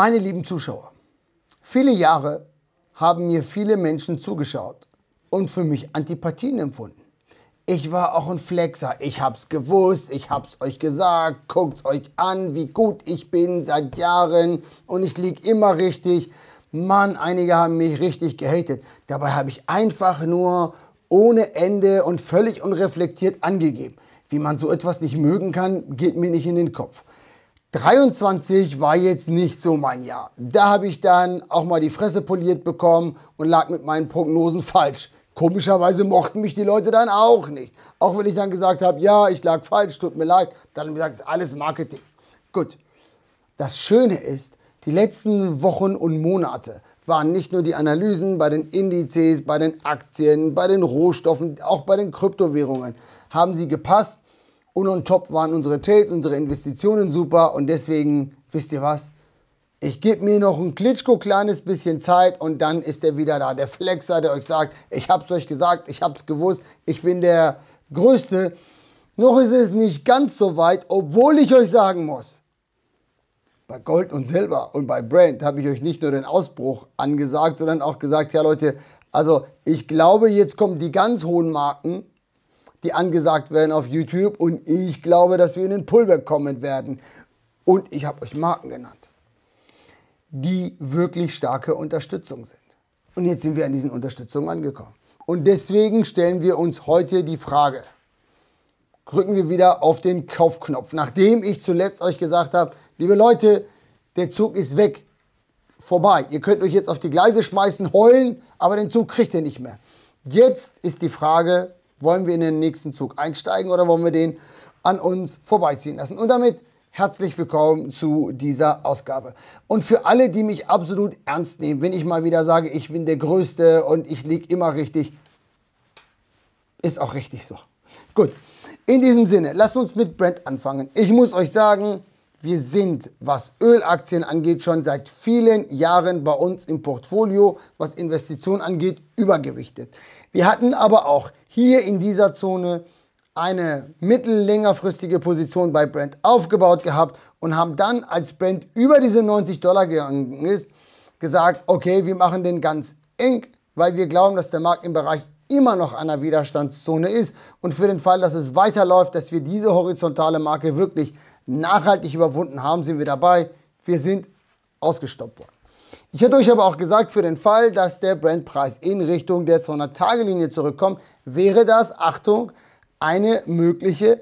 Meine lieben Zuschauer, viele Jahre haben mir viele Menschen zugeschaut und für mich Antipathien empfunden. Ich war auch ein Flexer, ich hab's gewusst, ich hab's euch gesagt, guckt's euch an, wie gut ich bin seit Jahren und ich lieg immer richtig. Mann, einige haben mich richtig gehatet. Dabei habe ich einfach nur ohne Ende und völlig unreflektiert angegeben. Wie man so etwas nicht mögen kann, geht mir nicht in den Kopf. 23 war jetzt nicht so mein Jahr. Da habe ich dann auch mal die Fresse poliert bekommen und lag mit meinen Prognosen falsch. Komischerweise mochten mich die Leute dann auch nicht. Auch wenn ich dann gesagt habe, ja, ich lag falsch, tut mir leid, dann haben gesagt, es ist alles Marketing. Gut. Das Schöne ist, die letzten Wochen und Monate waren nicht nur die Analysen bei den Indizes, bei den Aktien, bei den Rohstoffen, auch bei den Kryptowährungen. Haben sie gepasst? und on top waren unsere Trades, unsere Investitionen super und deswegen, wisst ihr was, ich gebe mir noch ein Klitschko kleines bisschen Zeit und dann ist er wieder da. Der Flexer, der euch sagt, ich habe es euch gesagt, ich habe es gewusst, ich bin der Größte. Noch ist es nicht ganz so weit, obwohl ich euch sagen muss, bei Gold und Silber und bei Brand habe ich euch nicht nur den Ausbruch angesagt, sondern auch gesagt, ja Leute, also ich glaube, jetzt kommen die ganz hohen Marken die angesagt werden auf YouTube. Und ich glaube, dass wir in den Pullback kommen werden. Und ich habe euch Marken genannt, die wirklich starke Unterstützung sind. Und jetzt sind wir an diesen Unterstützungen angekommen. Und deswegen stellen wir uns heute die Frage, drücken wir wieder auf den Kaufknopf, nachdem ich zuletzt euch gesagt habe, liebe Leute, der Zug ist weg, vorbei. Ihr könnt euch jetzt auf die Gleise schmeißen, heulen, aber den Zug kriegt ihr nicht mehr. Jetzt ist die Frage, wollen wir in den nächsten Zug einsteigen oder wollen wir den an uns vorbeiziehen lassen? Und damit herzlich willkommen zu dieser Ausgabe. Und für alle, die mich absolut ernst nehmen, wenn ich mal wieder sage, ich bin der Größte und ich liege immer richtig, ist auch richtig so. Gut, in diesem Sinne, lasst uns mit Brent anfangen. Ich muss euch sagen, wir sind, was Ölaktien angeht, schon seit vielen Jahren bei uns im Portfolio, was Investitionen angeht, übergewichtet. Wir hatten aber auch hier in dieser Zone eine mittellängerfristige Position bei Brent aufgebaut gehabt und haben dann, als Brent über diese 90 Dollar gegangen ist, gesagt, okay, wir machen den ganz eng, weil wir glauben, dass der Markt im Bereich immer noch einer Widerstandszone ist und für den Fall, dass es weiterläuft, dass wir diese horizontale Marke wirklich nachhaltig überwunden haben, sind wir dabei. Wir sind ausgestoppt worden. Ich hatte euch aber auch gesagt, für den Fall, dass der Brandpreis in Richtung der 200-Tage-Linie zurückkommt, wäre das, Achtung, eine mögliche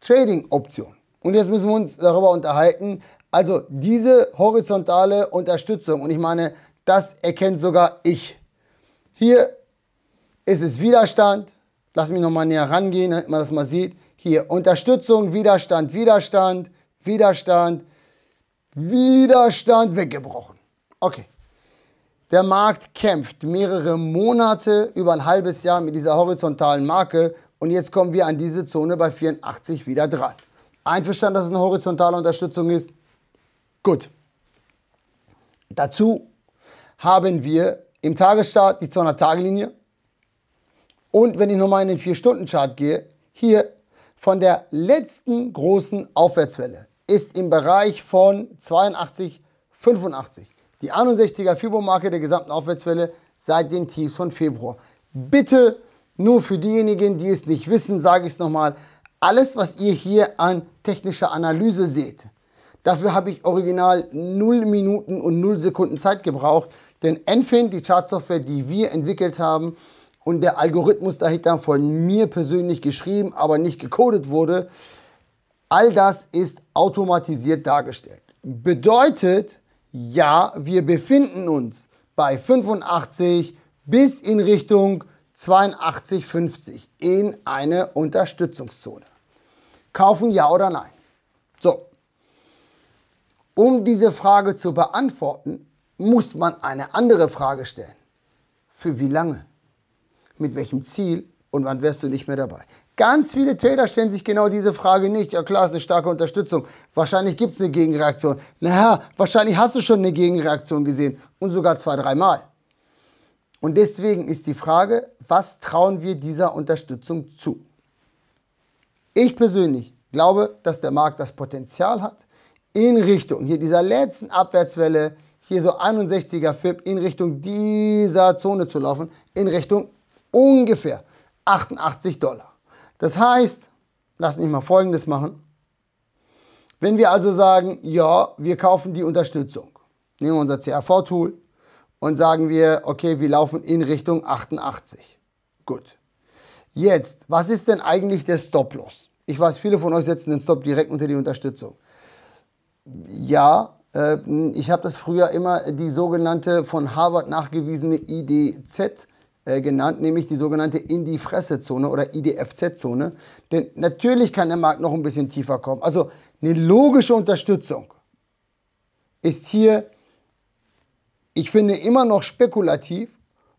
Trading-Option. Und jetzt müssen wir uns darüber unterhalten. Also diese horizontale Unterstützung, und ich meine, das erkennt sogar ich. Hier ist es Widerstand. Lass mich nochmal näher rangehen, damit man das mal sieht. Hier, Unterstützung, Widerstand, Widerstand, Widerstand, Widerstand weggebrochen. Okay. Der Markt kämpft mehrere Monate, über ein halbes Jahr mit dieser horizontalen Marke und jetzt kommen wir an diese Zone bei 84 wieder dran. Einverstanden, dass es eine horizontale Unterstützung ist? Gut. Dazu haben wir im Tagesstart die 200-Tage-Linie. Und wenn ich nochmal in den 4-Stunden-Chart gehe, hier von der letzten großen Aufwärtswelle ist im Bereich von 82,85. Die 61er Fibromarke der gesamten Aufwärtswelle seit den Tiefs von Februar. Bitte nur für diejenigen, die es nicht wissen, sage ich es nochmal. Alles, was ihr hier an technischer Analyse seht, dafür habe ich original 0 Minuten und 0 Sekunden Zeit gebraucht. Denn Enfin, die Chartsoftware, die wir entwickelt haben, und der Algorithmus dahinter von mir persönlich geschrieben, aber nicht gecodet wurde, all das ist automatisiert dargestellt. Bedeutet, ja, wir befinden uns bei 85 bis in Richtung 82,50 in eine Unterstützungszone. Kaufen ja oder nein? So. Um diese Frage zu beantworten, muss man eine andere Frage stellen. Für wie lange? mit welchem Ziel und wann wärst du nicht mehr dabei. Ganz viele Täter stellen sich genau diese Frage nicht. Ja klar, ist eine starke Unterstützung. Wahrscheinlich gibt es eine Gegenreaktion. Naja, wahrscheinlich hast du schon eine Gegenreaktion gesehen und sogar zwei, dreimal. Und deswegen ist die Frage, was trauen wir dieser Unterstützung zu? Ich persönlich glaube, dass der Markt das Potenzial hat, in Richtung hier dieser letzten Abwärtswelle, hier so 61er FIP, in Richtung dieser Zone zu laufen, in Richtung ungefähr 88 Dollar. Das heißt, lass mich mal Folgendes machen. Wenn wir also sagen, ja, wir kaufen die Unterstützung, nehmen wir unser CAV-Tool und sagen wir, okay, wir laufen in Richtung 88. Gut. Jetzt, was ist denn eigentlich der Stop-Loss? Ich weiß, viele von euch setzen den Stop direkt unter die Unterstützung. Ja, äh, ich habe das früher immer die sogenannte von Harvard nachgewiesene IDZ äh, genannt, nämlich die sogenannte in die Fresse-Zone oder IDFZ-Zone. Denn natürlich kann der Markt noch ein bisschen tiefer kommen. Also eine logische Unterstützung ist hier, ich finde, immer noch spekulativ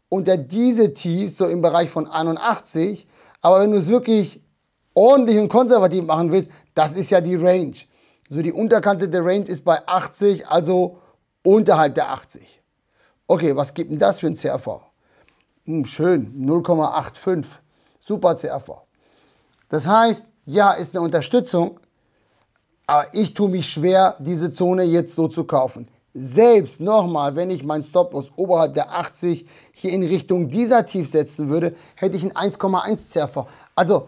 unter diese Tiefs, so im Bereich von 81. Aber wenn du es wirklich ordentlich und konservativ machen willst, das ist ja die Range. So die Unterkante der Range ist bei 80, also unterhalb der 80. Okay, was gibt denn das für ein CRV? Hm, schön, 0,85. Super CRV. Das heißt, ja, ist eine Unterstützung, aber ich tue mich schwer, diese Zone jetzt so zu kaufen. Selbst nochmal, wenn ich meinen Stop-Loss oberhalb der 80 hier in Richtung dieser Tief setzen würde, hätte ich ein 1,1 CRV. Also,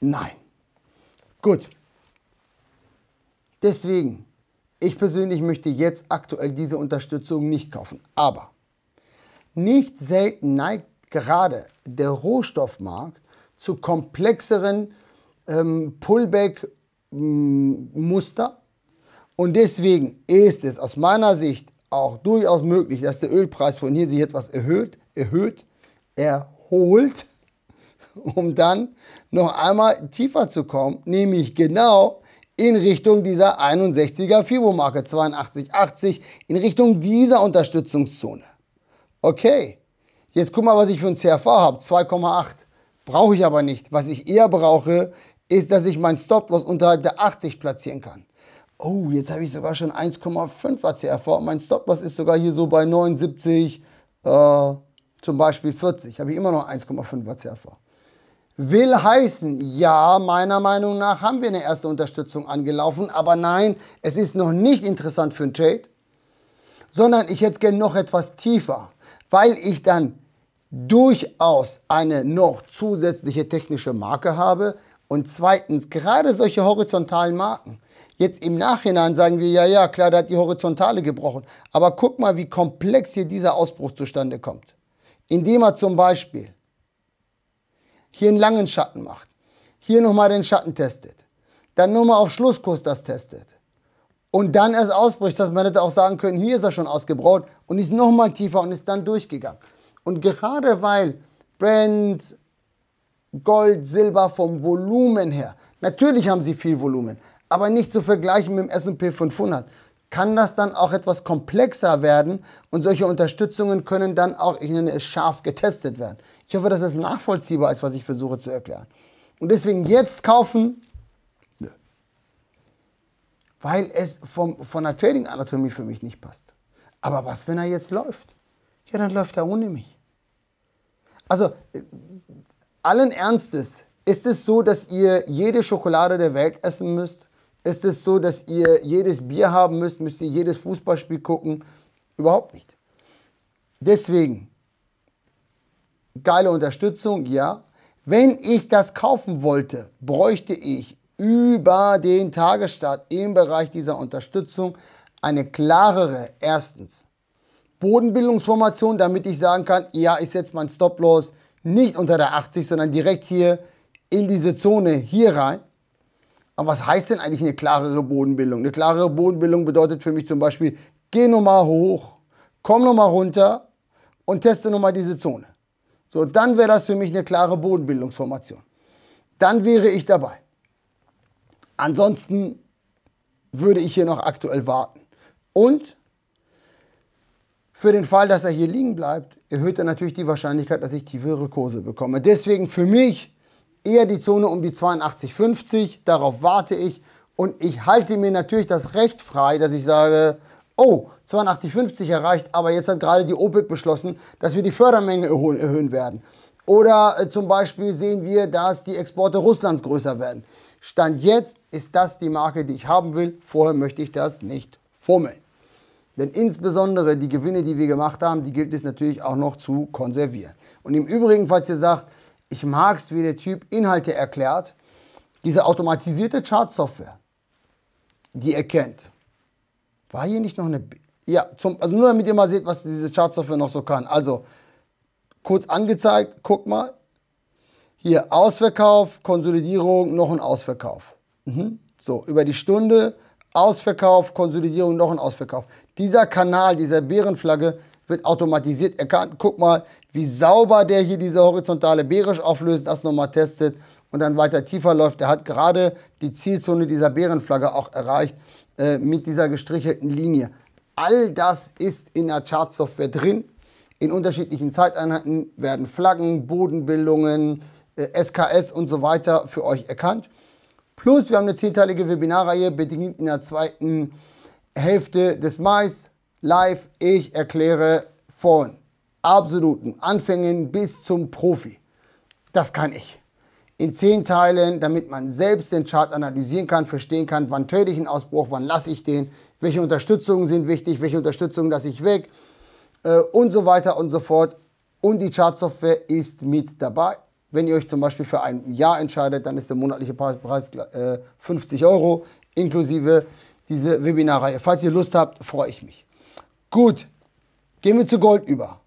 nein. Gut. Deswegen, ich persönlich möchte jetzt aktuell diese Unterstützung nicht kaufen. Aber nicht selten neigt gerade der Rohstoffmarkt zu komplexeren ähm, Pullback-Muster. Und deswegen ist es aus meiner Sicht auch durchaus möglich, dass der Ölpreis von hier sich etwas erhöht, erhöht, erholt, um dann noch einmal tiefer zu kommen, nämlich genau in Richtung dieser 61er Fibo-Marke 82,80, in Richtung dieser Unterstützungszone. Okay, jetzt guck mal, was ich für ein CRV habe, 2,8. Brauche ich aber nicht. Was ich eher brauche, ist, dass ich meinen Stop-Loss unterhalb der 80 platzieren kann. Oh, jetzt habe ich sogar schon 1,5er CRV. Mein Stop-Loss ist sogar hier so bei 79, äh, zum Beispiel 40. Habe ich immer noch 1,5er CRV. Will heißen, ja, meiner Meinung nach haben wir eine erste Unterstützung angelaufen, aber nein, es ist noch nicht interessant für einen Trade, sondern ich hätte gerne noch etwas tiefer weil ich dann durchaus eine noch zusätzliche technische Marke habe. Und zweitens, gerade solche horizontalen Marken. Jetzt im Nachhinein sagen wir, ja, ja, klar, da hat die Horizontale gebrochen. Aber guck mal, wie komplex hier dieser Ausbruch zustande kommt. Indem er zum Beispiel hier einen langen Schatten macht, hier nochmal den Schatten testet, dann nochmal auf Schlusskurs das testet und dann erst ausbricht, dass man hätte auch sagen können, hier ist er schon ausgebraut und ist nochmal tiefer und ist dann durchgegangen. Und gerade weil Brand, Gold, Silber vom Volumen her, natürlich haben sie viel Volumen, aber nicht zu vergleichen mit dem S&P 500, kann das dann auch etwas komplexer werden und solche Unterstützungen können dann auch, ich nenne es scharf getestet werden. Ich hoffe, das ist nachvollziehbar ist, was ich versuche zu erklären. Und deswegen jetzt kaufen, weil es vom, von der Trading-Anatomie für mich nicht passt. Aber was, wenn er jetzt läuft? Ja, dann läuft er ohne mich. Also, äh, allen Ernstes, ist es so, dass ihr jede Schokolade der Welt essen müsst? Ist es so, dass ihr jedes Bier haben müsst? Müsst ihr jedes Fußballspiel gucken? Überhaupt nicht. Deswegen, geile Unterstützung, ja. Wenn ich das kaufen wollte, bräuchte ich über den Tagesstart im Bereich dieser Unterstützung eine klarere, erstens, Bodenbildungsformation, damit ich sagen kann, ja, ich setze meinen Stop-Loss nicht unter der 80, sondern direkt hier in diese Zone hier rein. Aber was heißt denn eigentlich eine klarere Bodenbildung? Eine klarere Bodenbildung bedeutet für mich zum Beispiel, geh nochmal hoch, komm nochmal runter und teste nochmal diese Zone. So, dann wäre das für mich eine klare Bodenbildungsformation. Dann wäre ich dabei. Ansonsten würde ich hier noch aktuell warten. Und für den Fall, dass er hier liegen bleibt, erhöht er natürlich die Wahrscheinlichkeit, dass ich tiefere Kurse bekomme. Deswegen für mich eher die Zone um die 82,50. Darauf warte ich. Und ich halte mir natürlich das Recht frei, dass ich sage, oh, 82,50 erreicht, aber jetzt hat gerade die OPEC beschlossen, dass wir die Fördermenge erhöhen werden. Oder äh, zum Beispiel sehen wir, dass die Exporte Russlands größer werden. Stand jetzt ist das die Marke, die ich haben will. Vorher möchte ich das nicht fummeln. Denn insbesondere die Gewinne, die wir gemacht haben, die gilt es natürlich auch noch zu konservieren. Und im Übrigen, falls ihr sagt, ich mag es, wie der Typ Inhalte erklärt, diese automatisierte Chartsoftware, die ihr kennt, war hier nicht noch eine... B ja, zum, also nur damit ihr mal seht, was diese Chartsoftware noch so kann. Also kurz angezeigt, guck mal, hier Ausverkauf, Konsolidierung, noch ein Ausverkauf. Mhm. So, über die Stunde, Ausverkauf, Konsolidierung, noch ein Ausverkauf. Dieser Kanal, dieser Bärenflagge wird automatisiert erkannt. Guck mal, wie sauber der hier diese horizontale bärisch auflöst, das nochmal testet und dann weiter tiefer läuft. Der hat gerade die Zielzone dieser Bärenflagge auch erreicht äh, mit dieser gestrichelten Linie. All das ist in der Chartsoftware drin. In unterschiedlichen Zeiteinheiten werden Flaggen, Bodenbildungen, SKS äh, und so weiter für euch erkannt. Plus, wir haben eine zehnteilige Webinarreihe, bedingt in der zweiten Hälfte des Mai live. Ich erkläre von absoluten Anfängen bis zum Profi. Das kann ich. In zehn Teilen, damit man selbst den Chart analysieren kann, verstehen kann, wann trade ich einen Ausbruch, wann lasse ich den, welche Unterstützungen sind wichtig, welche Unterstützungen lasse ich weg äh, und so weiter und so fort. Und die Chartsoftware ist mit dabei. Wenn ihr euch zum Beispiel für ein Jahr entscheidet, dann ist der monatliche Preis 50 äh, Euro inklusive diese Webinarreihe. Falls ihr Lust habt, freue ich mich. Gut, gehen wir zu Gold über.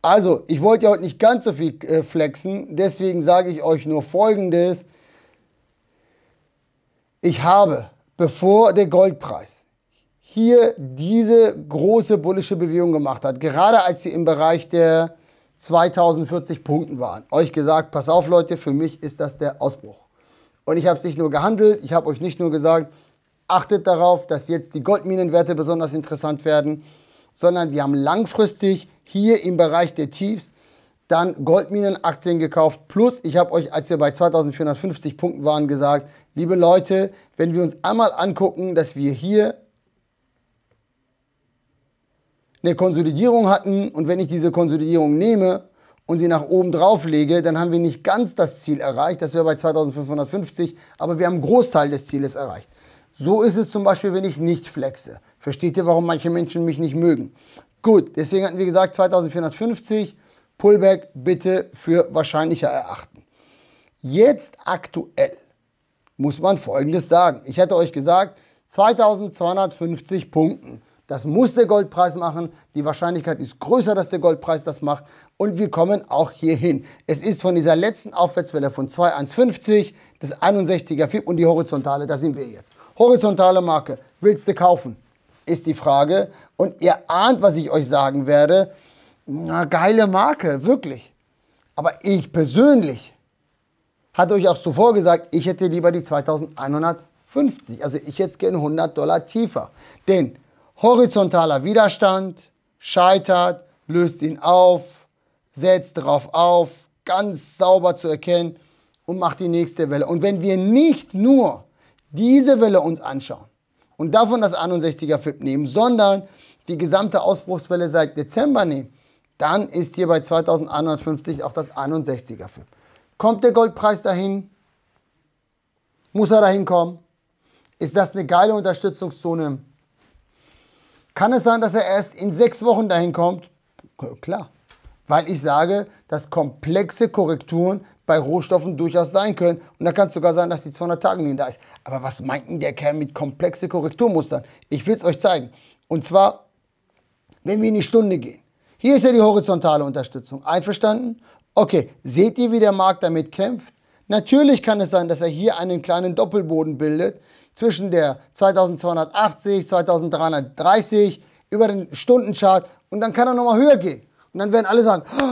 Also, ich wollte ja heute nicht ganz so viel äh, flexen, deswegen sage ich euch nur Folgendes. Ich habe, bevor der Goldpreis hier diese große bullische Bewegung gemacht hat, gerade als wir im Bereich der 2040 Punkten waren. Euch gesagt, pass auf Leute, für mich ist das der Ausbruch. Und ich habe es nicht nur gehandelt, ich habe euch nicht nur gesagt, achtet darauf, dass jetzt die Goldminenwerte besonders interessant werden, sondern wir haben langfristig hier im Bereich der Tiefs dann Goldminenaktien gekauft. Plus, ich habe euch, als wir bei 2450 Punkten waren, gesagt, liebe Leute, wenn wir uns einmal angucken, dass wir hier eine Konsolidierung hatten und wenn ich diese Konsolidierung nehme und sie nach oben drauf lege, dann haben wir nicht ganz das Ziel erreicht, das wäre bei 2550, aber wir haben einen Großteil des Zieles erreicht. So ist es zum Beispiel, wenn ich nicht flexe. Versteht ihr, warum manche Menschen mich nicht mögen? Gut, deswegen hatten wir gesagt 2450, Pullback bitte für wahrscheinlicher erachten. Jetzt aktuell muss man Folgendes sagen. Ich hatte euch gesagt, 2250 Punkten. Das muss der Goldpreis machen. Die Wahrscheinlichkeit ist größer, dass der Goldpreis das macht. Und wir kommen auch hier hin. Es ist von dieser letzten Aufwärtswelle von 2,150, das 61er FIP und die horizontale, da sind wir jetzt. Horizontale Marke, willst du kaufen? Ist die Frage. Und ihr ahnt, was ich euch sagen werde. Na, geile Marke, wirklich. Aber ich persönlich hatte euch auch zuvor gesagt, ich hätte lieber die 2150. Also ich hätte gerne 100 Dollar tiefer. Denn Horizontaler Widerstand scheitert, löst ihn auf, setzt darauf auf, ganz sauber zu erkennen und macht die nächste Welle. Und wenn wir nicht nur diese Welle uns anschauen und davon das 61er FIP nehmen, sondern die gesamte Ausbruchswelle seit Dezember nehmen, dann ist hier bei 2150 auch das 61er FIP. Kommt der Goldpreis dahin? Muss er dahin kommen? Ist das eine geile Unterstützungszone? Kann es sein, dass er erst in sechs Wochen dahin kommt? Klar. Weil ich sage, dass komplexe Korrekturen bei Rohstoffen durchaus sein können. Und da kann es sogar sein, dass die 200 Tage nicht da ist. Aber was meint denn der Kerl mit komplexe Korrekturmustern? Ich will es euch zeigen. Und zwar, wenn wir in die Stunde gehen. Hier ist ja die horizontale Unterstützung. Einverstanden? Okay, seht ihr, wie der Markt damit kämpft? Natürlich kann es sein, dass er hier einen kleinen Doppelboden bildet zwischen der 2280, 2330 über den Stundenchart und dann kann er nochmal höher gehen. Und dann werden alle sagen, oh,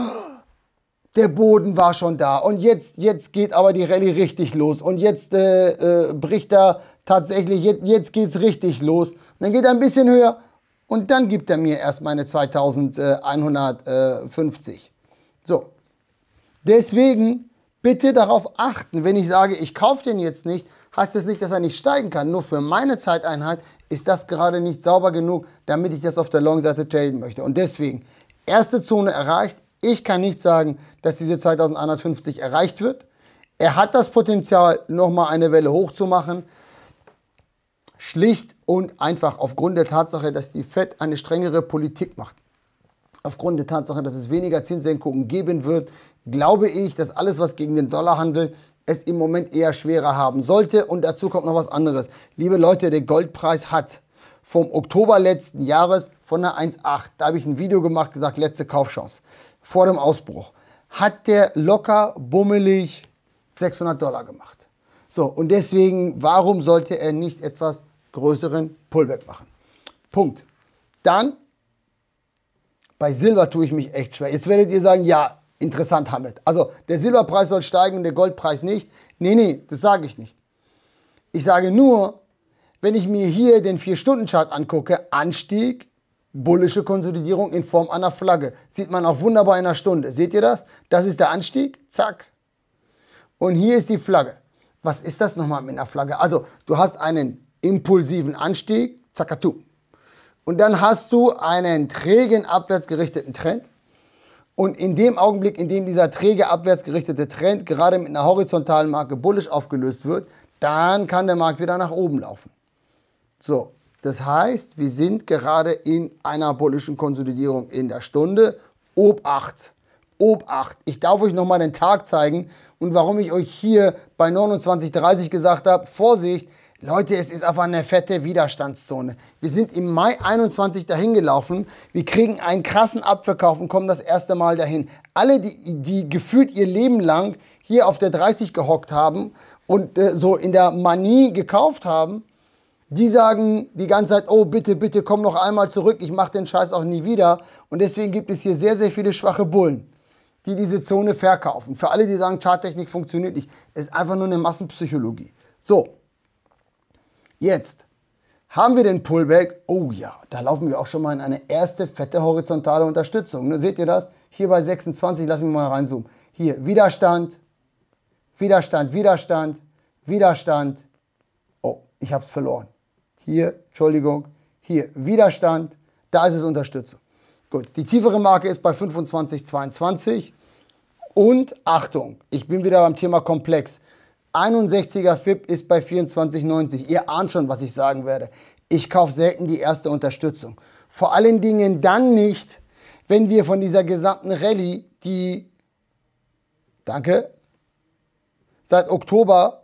der Boden war schon da und jetzt, jetzt geht aber die Rallye richtig los und jetzt äh, äh, bricht er tatsächlich, jetzt, jetzt es richtig los. Und dann geht er ein bisschen höher und dann gibt er mir erst meine 2150. So. Deswegen Bitte darauf achten, wenn ich sage, ich kaufe den jetzt nicht, heißt es das nicht, dass er nicht steigen kann. Nur für meine Zeiteinheit ist das gerade nicht sauber genug, damit ich das auf der Long-Seite traden möchte. Und deswegen, erste Zone erreicht. Ich kann nicht sagen, dass diese 2150 erreicht wird. Er hat das Potenzial, nochmal eine Welle hochzumachen. Schlicht und einfach aufgrund der Tatsache, dass die FED eine strengere Politik macht. Aufgrund der Tatsache, dass es weniger Zinssenkungen geben wird, glaube ich, dass alles, was gegen den Dollar handelt, es im Moment eher schwerer haben sollte. Und dazu kommt noch was anderes. Liebe Leute, der Goldpreis hat vom Oktober letzten Jahres von der 1,8, da habe ich ein Video gemacht, gesagt, letzte Kaufchance, vor dem Ausbruch, hat der locker bummelig 600 Dollar gemacht. So, und deswegen, warum sollte er nicht etwas größeren Pullback machen? Punkt. Dann bei Silber tue ich mich echt schwer. Jetzt werdet ihr sagen, ja, interessant, Hamid. Also der Silberpreis soll steigen und der Goldpreis nicht. Nee, nee, das sage ich nicht. Ich sage nur, wenn ich mir hier den 4-Stunden-Chart angucke, Anstieg, bullische Konsolidierung in Form einer Flagge. Sieht man auch wunderbar in einer Stunde. Seht ihr das? Das ist der Anstieg, zack. Und hier ist die Flagge. Was ist das nochmal mit einer Flagge? Also, du hast einen impulsiven Anstieg, zackatu. Und dann hast du einen trägen abwärts gerichteten Trend. Und in dem Augenblick, in dem dieser träge abwärts gerichtete Trend gerade mit einer horizontalen Marke bullisch aufgelöst wird, dann kann der Markt wieder nach oben laufen. So, das heißt, wir sind gerade in einer bullischen Konsolidierung in der Stunde. Obacht, Obacht. Ich darf euch nochmal den Tag zeigen und warum ich euch hier bei 29.30 gesagt habe, Vorsicht, Leute, es ist einfach eine fette Widerstandszone. Wir sind im Mai 21 dahin gelaufen. Wir kriegen einen krassen Abverkauf und kommen das erste Mal dahin. Alle, die, die gefühlt ihr Leben lang hier auf der 30 gehockt haben und äh, so in der Manie gekauft haben, die sagen die ganze Zeit, oh bitte, bitte komm noch einmal zurück, ich mache den Scheiß auch nie wieder. Und deswegen gibt es hier sehr, sehr viele schwache Bullen, die diese Zone verkaufen. Für alle, die sagen, Charttechnik funktioniert nicht, ist einfach nur eine Massenpsychologie. So, Jetzt haben wir den Pullback. Oh ja, da laufen wir auch schon mal in eine erste fette horizontale Unterstützung. Ne, seht ihr das? Hier bei 26, lassen wir mal reinzoomen. Hier Widerstand, Widerstand, Widerstand, Widerstand. Oh, ich habe es verloren. Hier, Entschuldigung, hier Widerstand, da ist es Unterstützung. Gut, die tiefere Marke ist bei 25, 22. Und Achtung, ich bin wieder beim Thema komplex. 61er FIP ist bei 24,90. Ihr ahnt schon, was ich sagen werde. Ich kaufe selten die erste Unterstützung. Vor allen Dingen dann nicht, wenn wir von dieser gesamten Rallye, die, danke, seit Oktober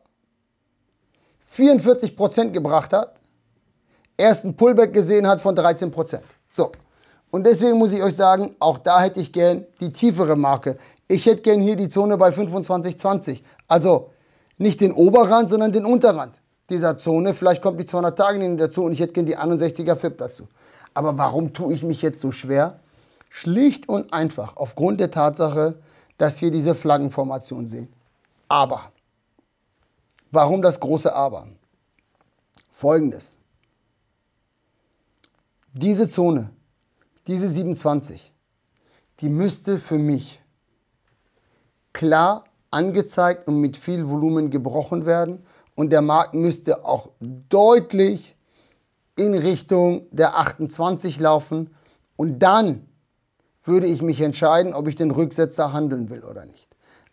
44% gebracht hat, erst ein Pullback gesehen hat von 13%. So. Und deswegen muss ich euch sagen, auch da hätte ich gern die tiefere Marke. Ich hätte gern hier die Zone bei 25,20. Also nicht den Oberrand, sondern den Unterrand dieser Zone. Vielleicht kommt die 200-Tage-Linie dazu und ich hätte gerne die 61er-FIP dazu. Aber warum tue ich mich jetzt so schwer? Schlicht und einfach aufgrund der Tatsache, dass wir diese Flaggenformation sehen. Aber, warum das große Aber? Folgendes. Diese Zone, diese 27, die müsste für mich klar angezeigt und mit viel Volumen gebrochen werden. Und der Markt müsste auch deutlich in Richtung der 28 laufen. Und dann würde ich mich entscheiden, ob ich den Rücksetzer handeln will oder nicht.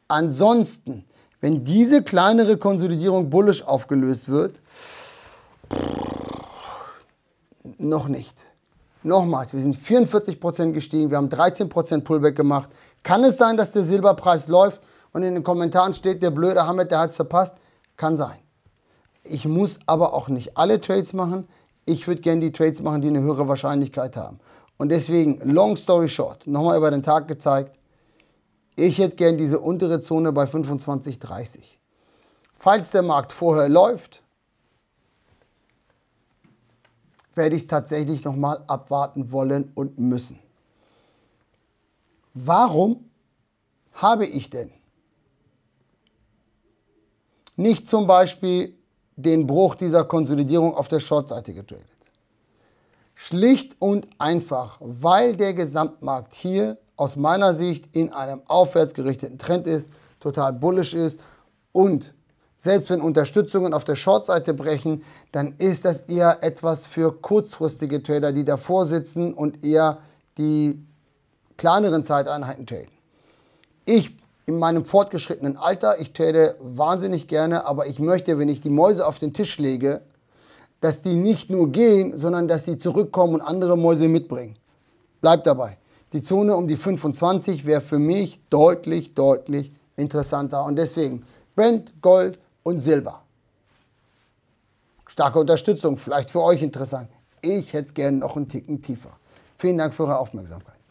Ansonsten, wenn diese kleinere Konsolidierung bullisch aufgelöst wird, noch nicht. Nochmals, wir sind 44% gestiegen, wir haben 13% Pullback gemacht. Kann es sein, dass der Silberpreis läuft? und in den Kommentaren steht, der blöde Hamid, der hat es verpasst. Kann sein. Ich muss aber auch nicht alle Trades machen. Ich würde gerne die Trades machen, die eine höhere Wahrscheinlichkeit haben. Und deswegen, long story short, nochmal über den Tag gezeigt. Ich hätte gern diese untere Zone bei 25,30. Falls der Markt vorher läuft, werde ich es tatsächlich nochmal abwarten wollen und müssen. Warum habe ich denn nicht zum Beispiel den Bruch dieser Konsolidierung auf der Shortseite getradet. Schlicht und einfach, weil der Gesamtmarkt hier aus meiner Sicht in einem aufwärts gerichteten Trend ist, total bullisch ist und selbst wenn Unterstützungen auf der Shortseite brechen, dann ist das eher etwas für kurzfristige Trader, die davor sitzen und eher die kleineren Zeiteinheiten traden. Ich in meinem fortgeschrittenen Alter, ich täte wahnsinnig gerne, aber ich möchte, wenn ich die Mäuse auf den Tisch lege, dass die nicht nur gehen, sondern dass sie zurückkommen und andere Mäuse mitbringen. Bleibt dabei. Die Zone um die 25 wäre für mich deutlich, deutlich interessanter. Und deswegen Brent, Gold und Silber. Starke Unterstützung, vielleicht für euch interessant. Ich hätte es gerne noch einen Ticken tiefer. Vielen Dank für eure Aufmerksamkeit.